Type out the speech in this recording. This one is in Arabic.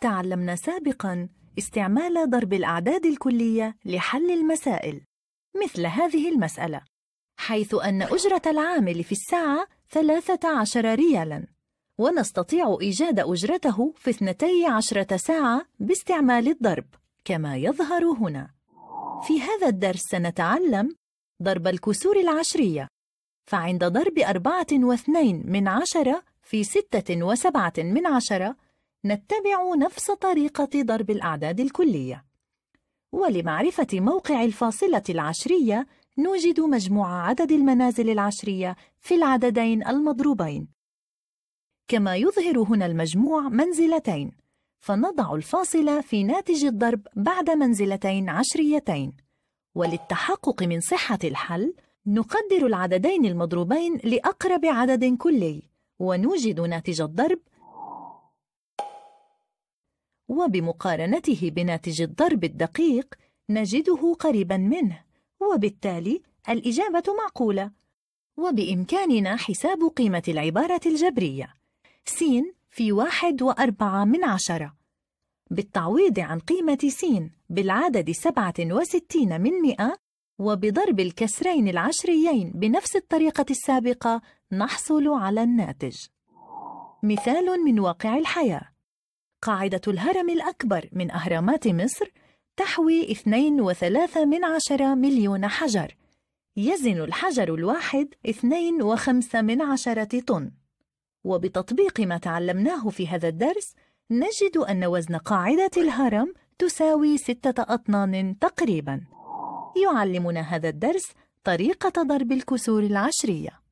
تعلمنا سابقاً استعمال ضرب الأعداد الكلية لحل المسائل مثل هذه المسألة حيث أن أجرة العامل في الساعة 13 ريالاً ونستطيع إيجاد أجرته في 12 ساعة باستعمال الضرب كما يظهر هنا في هذا الدرس سنتعلم ضرب الكسور العشرية فعند ضرب أربعة واثنين من عشرة في ستة وسبعة من عشرة نتبع نفس طريقة ضرب الأعداد الكلية ولمعرفة موقع الفاصلة العشرية نوجد مجموع عدد المنازل العشرية في العددين المضروبين كما يظهر هنا المجموع منزلتين فنضع الفاصلة في ناتج الضرب بعد منزلتين عشريتين وللتحقق من صحة الحل نقدر العددين المضروبين لأقرب عدد كلي ونوجد ناتج الضرب وبمقارنته بناتج الضرب الدقيق نجده قريبا منه وبالتالي الإجابة معقولة وبإمكاننا حساب قيمة العبارة الجبرية س في واحد وأربعة من عشرة بالتعويض عن قيمة س بالعدد سبعة وستين من مئة وبضرب الكسرين العشريين بنفس الطريقة السابقة نحصل على الناتج مثال من واقع الحياة قاعدة الهرم الأكبر من أهرامات مصر تحوي 2.3 من عشرة مليون حجر يزن الحجر الواحد 2.5 من عشرة طن وبتطبيق ما تعلمناه في هذا الدرس نجد أن وزن قاعدة الهرم تساوي ستة أطنان تقريباً يعلمنا هذا الدرس طريقة ضرب الكسور العشرية